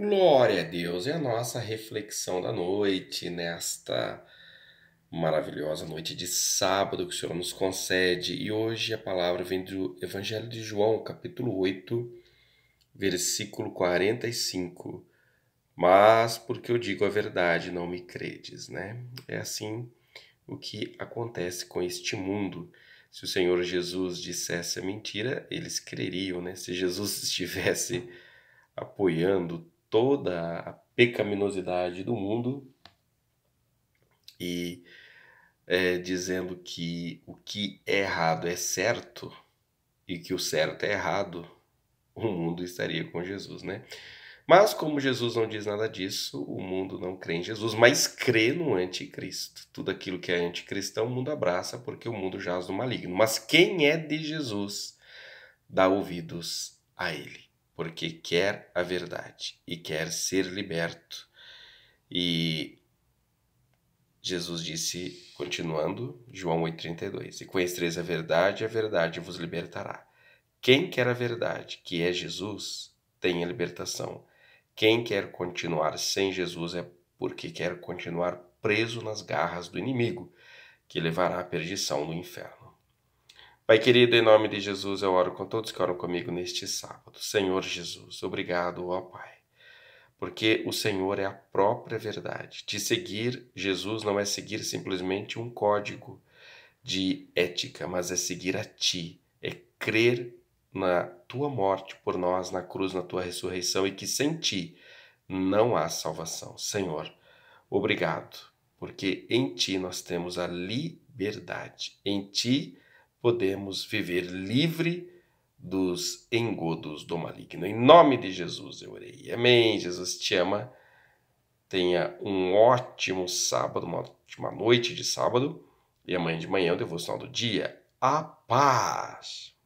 Glória a Deus! É a nossa reflexão da noite, nesta maravilhosa noite de sábado que o Senhor nos concede. E hoje a palavra vem do Evangelho de João, capítulo 8, versículo 45. Mas porque eu digo a verdade, não me credes, né? É assim o que acontece com este mundo. Se o Senhor Jesus dissesse a mentira, eles creriam, né? Se Jesus estivesse apoiando toda a pecaminosidade do mundo e é, dizendo que o que é errado é certo e que o certo é errado, o mundo estaria com Jesus, né? Mas como Jesus não diz nada disso, o mundo não crê em Jesus, mas crê no anticristo. Tudo aquilo que é anticristão, é o mundo abraça porque o mundo jaz no maligno. Mas quem é de Jesus dá ouvidos a ele porque quer a verdade e quer ser liberto. E Jesus disse, continuando, João 8,32: E conhecereis a verdade, a verdade vos libertará. Quem quer a verdade, que é Jesus, tem a libertação. Quem quer continuar sem Jesus é porque quer continuar preso nas garras do inimigo, que levará à perdição no inferno. Pai querido, em nome de Jesus, eu oro com todos que oram comigo neste sábado. Senhor Jesus, obrigado, ó Pai, porque o Senhor é a própria verdade. Te seguir, Jesus, não é seguir simplesmente um código de ética, mas é seguir a Ti, é crer na Tua morte por nós, na cruz, na Tua ressurreição e que sem Ti não há salvação. Senhor, obrigado, porque em Ti nós temos a liberdade, em Ti podemos viver livre dos engodos do maligno. Em nome de Jesus eu orei. Amém. Jesus te ama. Tenha um ótimo sábado, uma ótima noite de sábado. E amanhã de manhã é o devocional do dia. A paz!